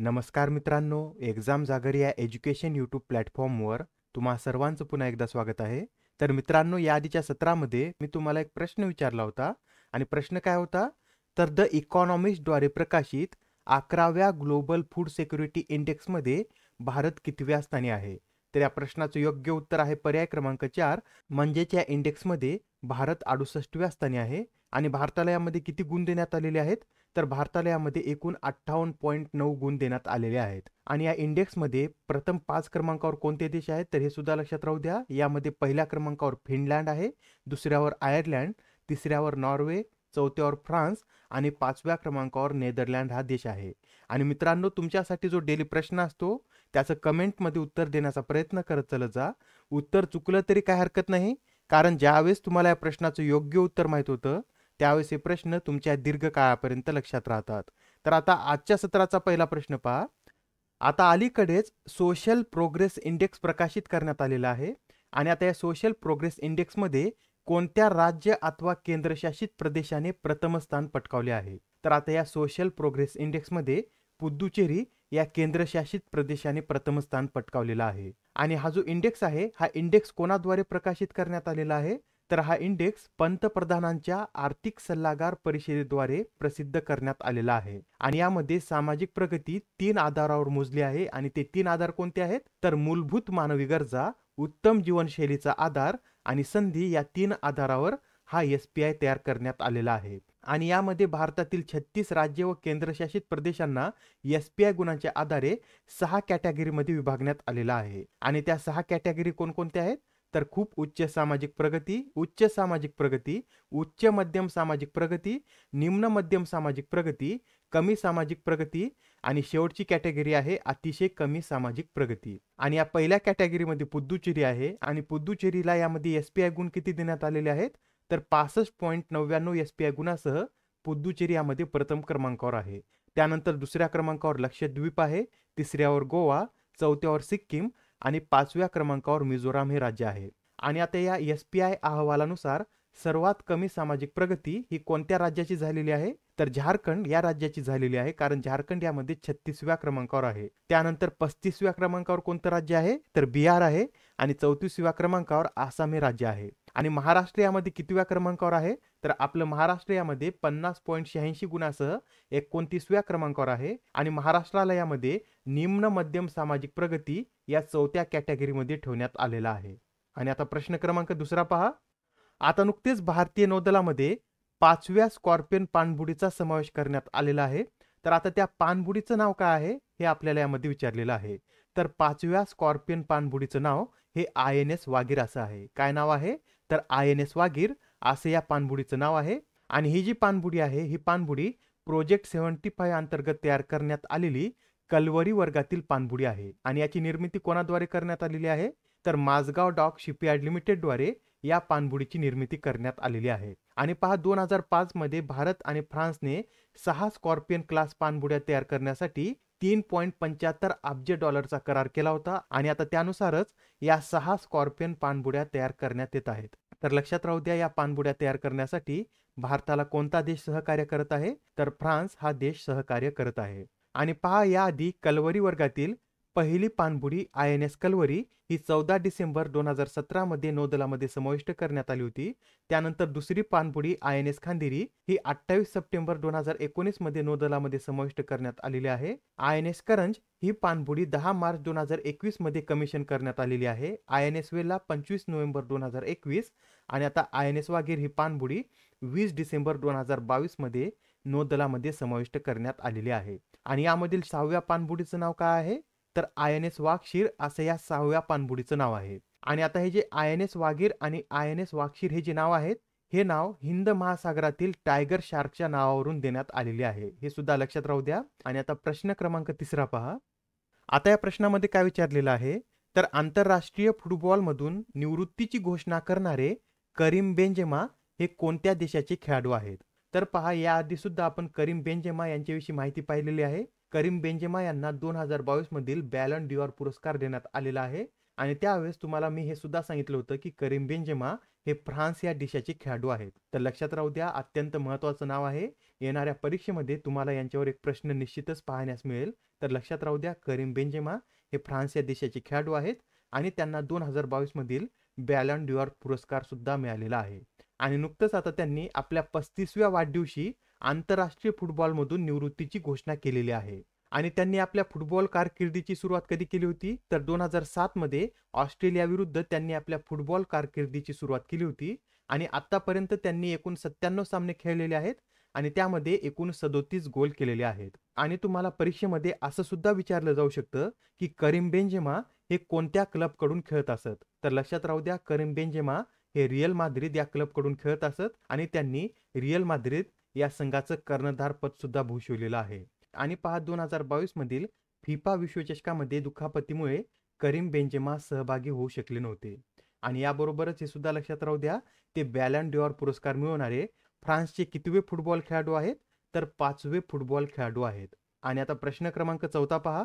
नमस्कार मित्रांनो एक्झाम जागर या एज्युकेशन यूट्यूब प्लॅटफॉर्मवर तुम्हा सर्वांचं पुन्हा एकदा स्वागत आहे तर मित्रांनो या आधीच्या सत्रामध्ये मी तुम्हाला एक प्रश्न विचारला होता आणि प्रश्न काय होता तर द इकॉनॉमिस्टद्वारे प्रकाशित अकराव्या ग्लोबल फूड सिक्युरिटी इंडेक्समध्ये भारत कितव्या स्थानी आहे तर या प्रश्नाचं योग्य उत्तर आहे पर्याय क्रमांक चार म्हणजेच या इंडेक्समध्ये भारत अडुसष्टव्या स्थानी आहे आणि भारताला यामध्ये किती गुण देण्यात आलेले आहेत तर भारताला यामध्ये एकूण अठ्ठावन्न पॉईंट नऊ गुण देण्यात आलेले आहेत आणि या इंडेक्समध्ये प्रथम पाच क्रमांकावर कोणते देश आहेत तर हे सुद्धा लक्षात राहू द्या यामध्ये पहिल्या क्रमांकावर फिनलँड आहे दुसऱ्यावर आयर्लँड तिसऱ्यावर नॉर्वे चौथ्यावर फ्रान्स आणि पाचव्या क्रमांकावर नेदरलँड हा देश आहे आणि मित्रांनो तुमच्यासाठी जो डेली प्रश्न असतो त्याचं कमेंटमध्ये उत्तर देण्याचा प्रयत्न करत चल जा उत्तर चुकलं तरी काय हरकत नाही कारण ज्यावेळेस तुम्हाला या प्रश्नाचं योग्य उत्तर माहीत होतं त्यावेळेस हे प्रश्न तुमच्या दीर्घकाळापर्यंत लक्षात राहतात तर आता आजच्या सत्राचा पहिला प्रश्न पहा आता अलीकडेच सोशल प्रोग्रेस इंडेक्स प्रकाशित करण्यात आलेला आहे आणि आता या सोशल प्रोग्रेस इंडेक्समध्ये कोणत्या राज्य अथवा केंद्रशासित प्रदेशाने प्रथम स्थान पटकावले आहे तर आता या सोशल प्रोग्रेस इंडेक्समध्ये पुदुचेरी या केंद्रशासित प्रदेशाने प्रथम स्थान पटकावलेला आहे आणि हा जो इंडेक्स आहे हा इंडेक्स कोणाद्वारे प्रकाशित करण्यात आलेला आहे तर हा इंडेक्स पंतप्रधानांच्या आर्थिक सल्लागार परिषदेद्वारे प्रसिद्ध करण्यात आलेला आहे आणि यामध्ये सामाजिक प्रगती तीन आधारावर मोजली आहे आणि ते तीन आधार कोणते आहेत तर मूलभूत मानवी गरजा उत्तम जीवनशैलीचा आधार आणि संधी या तीन आधारावर हा एस पी आय तयार करण्यात आलेला आहे आणि यामध्ये भारतातील छत्तीस राज्य व केंद्रशासित प्रदेशांना एस पी आय गुणांच्या आधारे सहा कॅटेगरीमध्ये विभागण्यात आलेला आहे आणि त्या सहा कॅटेगरी कोणकोणत्या आहेत तर खूप उच्च सामाजिक प्रगती उच्च सामाजिक प्रगती उच्च मध्यम सामाजिक प्रगती निम्न मध्यम सामाजिक प्रगती कमी सामाजिक प्रगती आणि शेवटची कॅटेगरी आहे अतिशय कमी सामाजिक प्रगती आणि या पहिल्या कॅटेगरीमध्ये पुद्दुचेरी आहे आणि पुद्दुचेरीला यामध्ये एस पी आय गुण किती देण्यात आलेले आहेत तर पासष्ट पॉईंट नव्याण्णव एस पी आय गुणासह पुदुचेरी यामध्ये प्रथम क्रमांकावर आहे त्यानंतर दुसऱ्या क्रमांकावर लक्षद्वीप आहे तिसऱ्यावर गोवा चौथ्यावर सिक्कीम आणि पाचव्या क्रमांकावर मिझोराम हे राज्य आहे आणि आता या एस पी आय अहवालानुसार सर्वात कमी सामाजिक प्रगती ही कोणत्या राज्याची झालेली आहे तर झारखंड या राज्याची झालेली आहे कारण झारखंड यामध्ये छत्तीसव्या क्रमांकावर आहे त्यानंतर पस्तीसव्या क्रमांकावर कोणतं राज्य आहे तर बिहार आहे आणि चौतीसव्या क्रमांकावर आसाम हे राज्य आहे आणि महाराष्ट्र यामध्ये कितव्या क्रमांकावर आहे तर आपलं महाराष्ट्र यामध्ये पन्नास पॉईंट शहाऐंशी गुणासह एकोणतीसव्या क्रमांकावर आहे आणि महाराष्ट्राला यामध्ये निम्न मध्यम सामाजिक प्रगती या चौथ्या कॅटेगरीमध्ये ठेवण्यात आलेला आहे आणि आता प्रश्न क्रमांक दुसरा पहा आता नुकतेच भारतीय नौदलामध्ये पाचव्या स्कॉर्पियन पाणबुडीचा समावेश करण्यात आलेला आहे तर आता त्या पाणबुडीचं नाव काय आहे हे आपल्याला यामध्ये विचारलेलं आहे तर पाचव्या स्कॉर्पियन पाणबुडीचं नाव हे आय एन एस वागीर असं आहे काय नाव आहे तर आय एन एस वागीर असे या पाणबुडीचं नाव आहे आणि ही जी पाणबुडी आहे ही पाणबुडी प्रोजेक्ट सेव्हन्टी फाय अंतर्गत तयार करण्यात आलेली कलवरी वर्गातील पाणबुडी आहे आणि याची निर्मिती कोणाद्वारे करण्यात आलेली आहे तर माझगाव डॉक शिपयार्ड लिमिटेडद्वारे या पाणबुडीची निर्मिती करण्यात आलेली आहे आणि पहा दोन हजार पाच मध्ये भारत आणि फ्रान्सने सहा स्कॉर्पियन क्लास पाणबुड्या तयार करण्यासाठी तीन पॉईंट पंच्याहत्तर अब्ज डॉलरचा करार केला होता आणि आता त्यानुसारच या सहा स्कॉर्पियन पाणबुड्या तयार करण्यात येत आहेत तर लक्षात राहू द्या या पाणबुड्या तयार करण्यासाठी भारताला कोणता देश सहकार्य करत आहे तर फ्रान्स हा देश सहकार्य करत आहे आणि पहा याआधी कलवरी वर्गातील पहिली पाणबुडी आय एन एस कलवरी ही चौदा डिसेंबर दोन हजार सतरामध्ये नौदलामध्ये समाविष्ट करण्यात आली होती त्यानंतर दुसरी पाणबुडी आय एन एस खांदेरी ही अठ्ठावीस सप्टेंबर दोन हजार एकोणीसमध्ये नौदलामध्ये समाविष्ट करण्यात आलेली आहे आय एन एस करंज ही पाणबुडी दहा मार्च दोन हजार एकवीसमध्ये कमिशन करण्यात आलेली आहे आय एन एस वेला पंचवीस नोव्हेंबर दोन हजार एकवीस आणि आता आय एन एस वागीर ही पाणबुडी वीस डिसेंबर दोन हजार बावीसमध्ये नौदलामध्ये समाविष्ट करण्यात आलेली आहे आणि यामधील सहाव्या पाणबुडीचं नाव काय आहे तर आय एन एस वाघशीर असं या सहाव्या पाणबुडीचं नाव आहे आणि आता हे जे आय एन एस वाघीर आणि आय एन एस वाघशीर हे जे नाव आहेत हे नाव हिंद महासागरातील टायगर शार्कच्या नावावरून देण्यात आलेले आहे हे सुद्धा लक्षात राहू द्या आणि आता प्रश्न क्रमांक तिसरा पहा आता या प्रश्नामध्ये काय विचारलेलं आहे तर आंतरराष्ट्रीय फुटबॉलमधून निवृत्तीची घोषणा करणारे करीम बेंजेमा हे कोणत्या देशाचे खेळाडू आहेत तर पहा याआधी सुद्धा आपण करीम बेंजेमा यांच्याविषयी माहिती पाहिलेली आहे करीम बेंजेमा यांना दोन हजार मधील बॅलन डिओर पुरस्कार देण्यात आलेला आहे आणि त्यावेळेस तुम्हाला मी हे सुद्धा सांगितलं होतं की करीम बेंजेमा हे फ्रान्स या देशाचे खेळाडू आहेत तर लक्षात राहू द्या अत्यंत महत्त्वाचं नाव आहे येणाऱ्या परीक्षेमध्ये तुम्हाला यांच्यावर एक प्रश्न निश्चितच पाहण्यास मिळेल तर लक्षात राहू द्या करीम बेंजेमा हे फ्रान्स या देशाचे खेळाडू आहेत आणि त्यांना दोन हजार मधील बॅलन डिओर पुरस्कार सुद्धा मिळालेला आहे आणि नुकतंच आता त्यांनी आपल्या पस्तीसव्या वाढदिवशी आंतरराष्ट्रीय फुटबॉलमधून निवृत्तीची घोषणा केलेली आहे आणि त्यांनी आपल्या फुटबॉल कारकिर्दीची सुरुवात कधी केली होती तर दोन हजार सातमध्ये ऑस्ट्रेलियाविरुद्ध त्यांनी आपल्या फुटबॉल कारकिर्दीची सुरुवात केली होती आणि आतापर्यंत त्यांनी एकूण सत्त्याण्णव सामने खेळलेले आहेत आणि त्यामध्ये एकूण सदोतीस गोल केलेले आहेत आणि तुम्हाला परीक्षेमध्ये असं सुद्धा विचारलं जाऊ शकतं की करीम बेंजेमा हे कोणत्या क्लबकडून खेळत असत तर लक्षात राहू द्या करीम बेंजेमा हे रिअल माद्रिद या क्लबकडून खेळत असत आणि त्यांनी रिअल माद्रिद या संघाचं कर्णधारपद सुद्धा भूषवलेलं आहे आणि पहा दोन हजार बावीस मधील फिफा विश्वचषकामध्ये दुखापतीमुळे करीम बेंजेमा सहभागी होऊ शकले नव्हते आणि याबरोबरच हे सुद्धा लक्षात राहू द्या ते बॅलन डिओर पुरस्कार मिळवणारे फ्रान्सचे कितवे फुटबॉल खेळाडू आहेत तर पाचवे फुटबॉल खेळाडू आहेत आणि आता प्रश्न क्रमांक चौथा पहा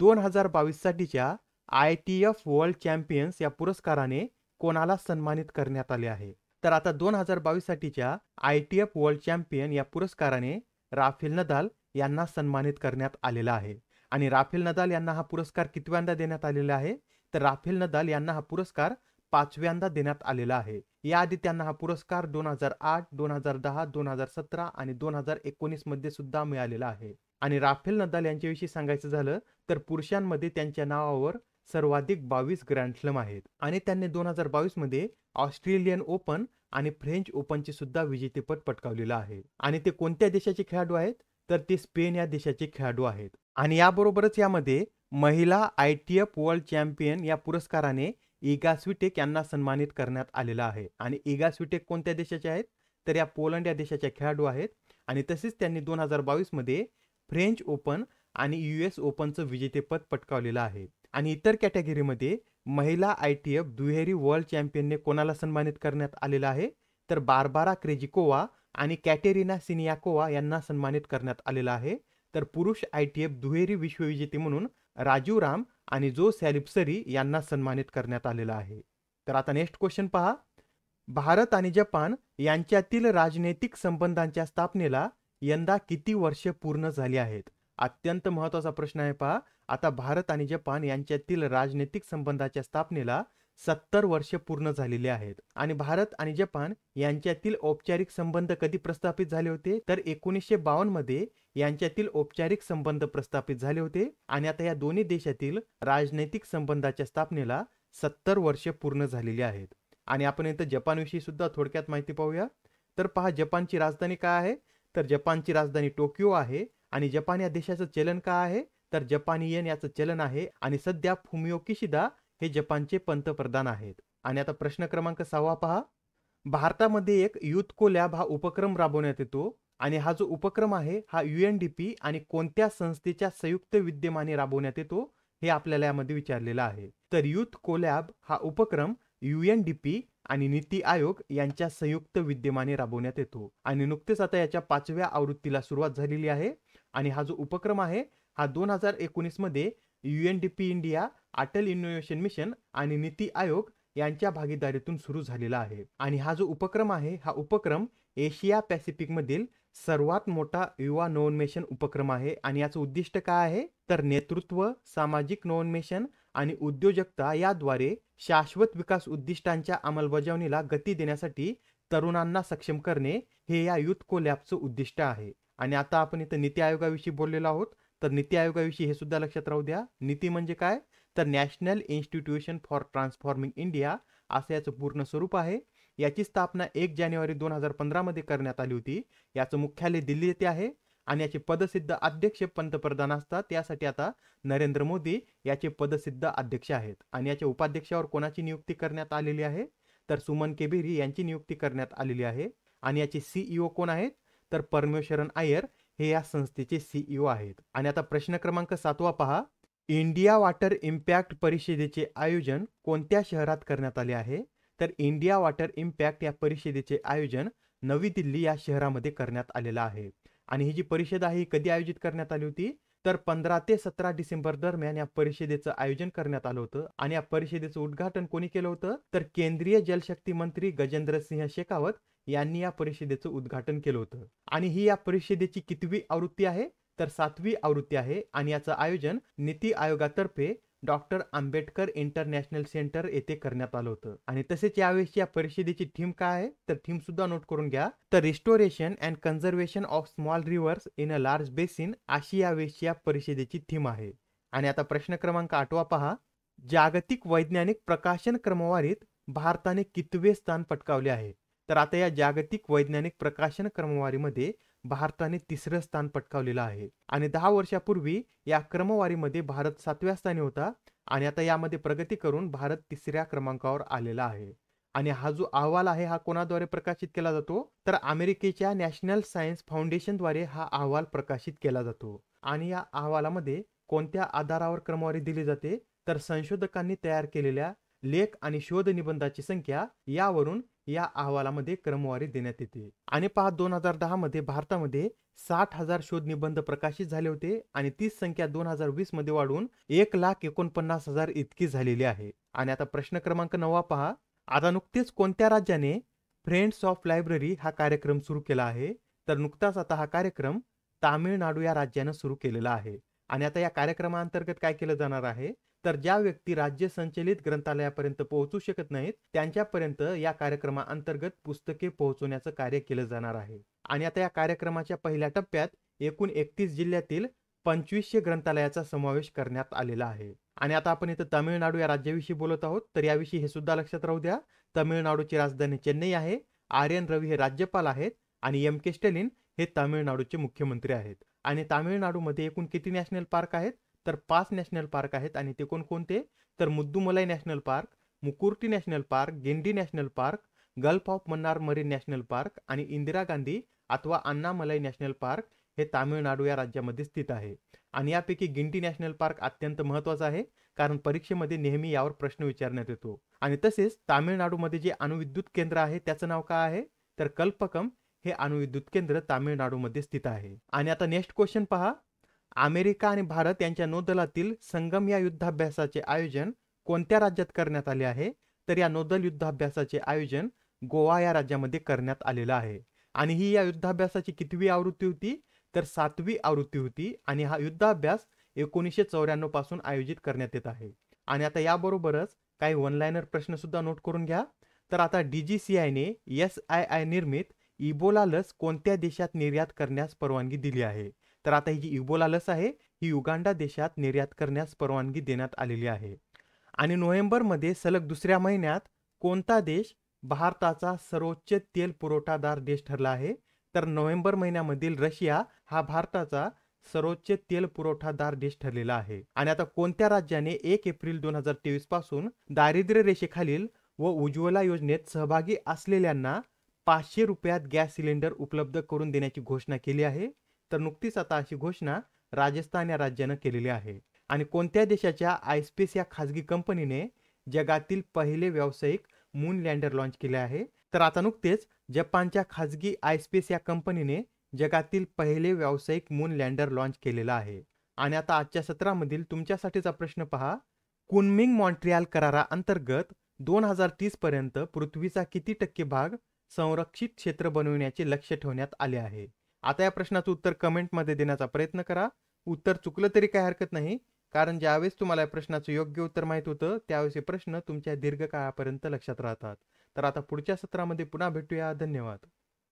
दोन हजार बावीस साठीच्या I T F world champions या पुरस्काराने कोणाला सन्मानित करण्यात आले आहे तर आता दोन हजार बावीससाठीच्या I T F world champion या पुरस्काराने राफेल नदाल यांना सन्मानित करण्यात आलेला आहे आणि राफेल नदाल यांना हा पुरस्कार कितव्यांदा देण्यात आलेला आहे तर राफेल नदाल यांना हा पुरस्कार पाचव्यांदा देण्यात आलेला आहे याआधी त्यांना हा पुरस्कार दोन हजार आठ दोन हजार दहा दोन हजार सतरा आणि दोन हजार एकोणीस मध्ये सुद्धा मिळालेला आहे आणि राफेल नदाल यांच्याविषयी सांगायचं झालं तर पुरुषांमध्ये त्यांच्या नावावर सर्वाधिक बावीस ग्रँड स्लम आहेत आणि त्यांनी दोन हजार बावीसमध्ये ऑस्ट्रेलियन ओपन आणि फ्रेंच ओपनचे सुद्धा विजेतेपद पटकावलेलं आहे आणि ते कोणत्या देशाचे खेळाडू आहेत तर ते स्पेन या देशाचे खेळाडू आहेत आणि याबरोबरच यामध्ये महिला I T F world champion या पुरस्काराने इगा स्विटेक यांना सन्मानित करण्यात आलेला आहे आणि इगा स्विटेक कोणत्या देशाचे आहेत तर या पोलंड या देशाच्या खेळाडू आहेत आणि तसेच त्यांनी दोन हजार बावीसमध्ये फ्रेंच ओपन आणि यू एस ओपनचं विजेतेपद पटकावलेलं आहे आणि इतर कॅटेगरीमध्ये महिला आय टी एफ दुहेरी वर्ल्ड चॅम्पियनने कोणाला सन्मानित करण्यात आलेलं आहे तर बारबारा क्रेजिकोवा आणि कॅटेरिना सिनियाकोवा यांना सन्मानित करण्यात आलेला आहे तर पुरुष आय टी एफ दुहेरी विश्वविजेते म्हणून राजू राम आणि जो सॅलिप्सरी यांना सन्मानित करण्यात आलेला आहे तर आता नेक्स्ट क्वेश्चन पहा भारत आणि जपान यांच्यातील राजनैतिक संबंधांच्या स्थापनेला यंदा किती वर्षे पूर्ण झाली आहेत अत्यंत महत्वाचा प्रश्न आहे पहा आता भारत आणि जपान यांच्यातील राजनैतिक संबंधाच्या स्थापनेला सत्तर वर्ष पूर्ण झालेली आहेत आणि भारत आणि जपान यांच्यातील औपचारिक संबंध कधी प्रस्थापित झाले होते तर एकोणीसशे बावन्न मध्ये यांच्यातील औपचारिक संबंध प्रस्थापित झाले होते आणि आता या दोन्ही देशातील राजनैतिक संबंधाच्या स्थापनेला सत्तर वर्षे पूर्ण झालेली आहेत आणि आपण इथं जपानविषयी सुद्धा थोडक्यात माहिती पाहूया तर पहा जपानची राजधानी काय आहे तर जपानची राजधानी टोकियो आहे आणि जपान या देशाचं चलन काय आहे तर जपानी येन याचं चलन आहे आणि सध्या फुमिओ किशिदा हे जपानचे पंतप्रधान आहेत आणि आता प्रश्न क्रमांक सहावा पहा भारतामध्ये एक युथ लॅब हा उपक्रम राबवण्यात येतो आणि हा जो उपक्रम आहे हा यू एन डी पी आणि कोणत्या संस्थेच्या संयुक्त विद्यमाने राबवण्यात येतो हे आपल्याला यामध्ये विचारलेलं आहे तर युथ कोलॅब हा उपक्रम यू एन डी पी आणि नीती आयोग यांच्या संयुक्त विद्यमाने राबवण्यात येतो आणि नुकतेच आता याच्या पाचव्या आवृत्तीला सुरुवात झालेली आहे आणि हा जो उपक्रम आहे हा दोन हजार एकोणीसमध्ये U N D P India Atal innovation mission आणि नीती आयोग यांच्या भागीदारीतून सुरू झालेला आहे आणि हा जो उपक्रम आहे हा उपक्रम एशिया पॅसिफिकमधील सर्वात मोठा युवा नवोन्मेषण उपक्रम आहे आणि याचं उद्दिष्ट काय आहे तर नेतृत्व सामाजिक नवोन्मेषण आणि उद्योजकता याद्वारे शाश्वत विकास उद्दिष्टांच्या अंमलबजावणीला गती देण्यासाठी तरुणांना सक्षम करणे हे या युथ कोलॅबचं उद्दिष्ट आहे आणि आता आपण इथं नीती आयोगाविषयी बोललेलो आहोत तर नीती आयोगाविषयी हे सुद्धा लक्षात राहू द्या नीती म्हणजे काय तर national institution for transforming India असं याचं पूर्ण स्वरूप आहे याची स्थापना एक जानेवारी दोन हजार पंधरामध्ये करण्यात आली होती याचं मुख्यालय दिल्ली येथे आहे आणि याचे पदसिद्ध अध्यक्ष पंतप्रधान असतात त्यासाठी आता नरेंद्र मोदी याचे पदसिद्ध अध्यक्ष आहेत आणि याच्या उपाध्यक्षावर कोणाची नियुक्ती करण्यात आलेली आहे तर सुमन केबेरी यांची नियुक्ती करण्यात आलेली आहे आणि याचे सीईओ e कोण आहेत तर परमेश्वरन आयर हे या संस्थेचे सीईओ e आहेत आणि आता प्रश्न क्रमांक सातवा पहा इंडिया वॉटर इम्पॅक्ट परिषदेचे आयोजन कोणत्या शहरात करण्यात आले आहे तर इंडिया वॉटर इम्पॅक्ट या परिषदेचे आयोजन नवी दिल्ली या शहरामध्ये करण्यात आलेलं आहे आणि ही जी परिषद आहे ही कधी आयोजित करण्यात आली होती तर पंधरा ते सतरा डिसेंबर दरम्यान या परिषदेचं आयोजन करण्यात आलं होतं आणि या परिषदेचं उद्घाटन कोणी केलं होतं तर केंद्रीय जलशक्ती मंत्री गजेंद्र सिंह शेखावत यांनी या परिषदेचं उद्घाटन केलं होतं आणि ही या परिषदेची कितवी आवृत्ती आहे तर सातवी आवृत्ती आहे आणि याचं आयोजन नीती आयोगातर्फे डॉक्टर आंबेडकर इंटरनॅशनल सेंटर येथे करण्यात आलं होतं आणि तसेच यावेळेस या परिषदेची थीम काय आहे तर थीम सुद्धा नोट करून घ्या तर restoration and conservation of small rivers in a large basin अशी यावेळेस या परिषदेची थीम आहे आणि आता प्रश्न क्रमांक आठवा पहा जागतिक वैज्ञानिक प्रकाशन क्रमवारीत भारताने कितवे स्थान पटकावले आहे तर आता या जागतिक वैज्ञानिक प्रकाशन क्रमवारीमध्ये भारताने तिसरं स्थान पटकावलेलं आहे आणि दहा वर्षापूर्वी या क्रमवारीमध्ये भारत सातव्या स्थानी होता आणि आता यामध्ये प्रगती करून भारत तिसऱ्या क्रमांकावर आलेला आहे आणि हा जो अहवाल आहे हा कोणाद्वारे प्रकाशित केला जातो तर अमेरिकेच्या नॅशनल सायन्स फाउंडेशनद्वारे हा अहवाल प्रकाशित केला जातो आणि या अहवालामध्ये कोणत्या आधारावर क्रमवारी दिली जाते तर संशोधकांनी तयार केलेल्या लेख आणि शोध निबंधाची संख्या यावरून या अहवालामध्ये क्रमवारी देण्यात येते आणि पहा दोन हजार दहा मध्ये भारतामध्ये साठ हजार शोध निबंध प्रकाशित झाले होते आणि तीच संख्या दोन हजार वीस मध्ये वाढून एक लाख एकोणपन्नास हजार इतकी झालेली आहे आणि आता प्रश्न क्रमांक नवा पहा आता नुकतेच कोणत्या राज्याने फ्रेंड्स ऑफ लायब्ररी हा कार्यक्रम सुरू केला आहे तर नुकताच आता हा कार्यक्रम तामिळनाडू या राज्यानं सुरू केलेला आहे आणि आता या कार्यक्रमाअंतर्गत काय केलं जाणार आहे तर ज्या व्यक्ती राज्य संचलित ग्रंथालयापर्यंत पोहोचू शकत नाहीत त्यांच्यापर्यंत या कार्यक्रमाअंतर्गत पुस्तके पोहोचवण्याचं कार्य केलं जाणार आहे आणि आता या कार्यक्रमाच्या पहिल्या टप्प्यात एकूण एकतीस जिल्ह्यातील पंचवीसशे ग्रंथालयाचा समावेश करण्यात आलेला आहे आणि आता आपण इथं तामिळनाडू या राज्याविषयी बोलत आहोत तर याविषयी हे सुद्धा लक्षात राहू द्या तामिळनाडूची राजधानी चेन्नई आहे आर एन रवी हे राज्यपाल आहेत आणि एम के स्टॅलिन हे तामिळनाडूचे मुख्यमंत्री आहेत आणि तामिळनाडूमध्ये एकूण किती नॅशनल पार्क आहेत तर पाच नॅशनल पार्क आहेत आणि ते कोणकोणते तर Mudumalai national park Mukurthi national park Guindy national park gulf of Mannar marine national park आणि इंदिरा गांधी अथवा अण्णामलाई नॅशनल पार्क हे तामिळनाडू या राज्यामध्ये स्थित आहे आणि यापैकी गिंडी नॅशनल पार्क अत्यंत महत्त्वाचा आहे कारण परीक्षेमध्ये नेहमी यावर प्रश्न विचारण्यात येतो आणि तसेच तामिळनाडूमध्ये जे अणुविद्युत केंद्र आहे त्याचं नाव काय आहे तर कल्पकम हे अणुविद्युत केंद्र तामिळनाडूमध्ये स्थित आहे आणि आता नेक्स्ट क्वेश्चन पहा अमेरिका आणि भारत यांच्या नौदलातील संगम या युद्धाभ्यासाचे आयोजन कोणत्या राज्यात करण्यात आले आहे तर या नौदल युद्धाभ्यासाचे आयोजन गोवा या राज्यामध्ये करण्यात आलेलं आहे आणि ही या युद्धाभ्यासाची कितवी आवृत्ती होती तर सातवी आवृत्ती होती आणि हा युद्धाभ्यास एकोणीसशे चौऱ्याण्णव पासून आयोजित करण्यात येत आहे आणि आता याबरोबरच काही वनलायनर प्रश्नसुद्धा नोट करून घ्या तर आता डी जी सी आयने एस आय आय निर्मित इबोला लस कोणत्या देशात निर्यात करण्यास परवानगी दिली आहे तर आता ही जी इबोला लस आहे ही युगांडा देशात निर्यात करण्यास परवानगी देण्यात आलेली आहे आणि नोव्हेंबरमध्ये सलग दुसऱ्या महिन्यात कोणता देश भारताचा सर्वोच्च तेल पुरवठादार देश ठरला आहे तर नोव्हेंबर महिन्यामधील रशिया हा भारताचा सर्वोच्च तेल पुरवठादार देश ठरलेला आहे आणि आता कोणत्या राज्याने एक एप्रिल दोन हजार तेवीस पासून दारिद्र्य रेषेखालील व उज्ज्वला योजनेत सहभागी असलेल्यांना पाचशे रुपयात गॅस सिलेंडर उपलब्ध करून देण्याची घोषणा केली आहे तर नुकतीच आता अशी घोषणा राजस्थान या राज्यानं केलेली आहे आणि कोणत्या देशाच्या आयस्पेस या खाजगी कंपनीने जगातील पहिले व्यावसायिक मून लँडर लॉन्च केले आहे तर आता नुकतेच जपानच्या खाजगी आयस्पेस या कंपनीने जगातील पहिले व्यावसायिक मून लँडर लॉन्च केलेला आहे आणि आता आजच्या सत्रामधील तुमच्यासाठीचा प्रश्न पहा कुनमिंग मॉन्ट्रियाल करारा अंतर्गत दोन हजार तीस पर्यंत पृथ्वीचा किती टक्के भाग संरक्षित क्षेत्र बनविण्याचे लक्ष ठेवण्यात आले आहे आता या प्रश्नाचं उत्तर कमेंटमध्ये देण्याचा प्रयत्न करा उत्तर चुकलं तरी काही हरकत नाही कारण ज्यावेळेस तुम्हाला या प्रश्नाचं योग्य उत्तर माहीत होतं त्यावेळेस हे प्रश्न तुमच्या दीर्घकाळापर्यंत लक्षात राहतात तर आता पुढच्या सत्रामध्ये पुन्हा भेटूया धन्यवाद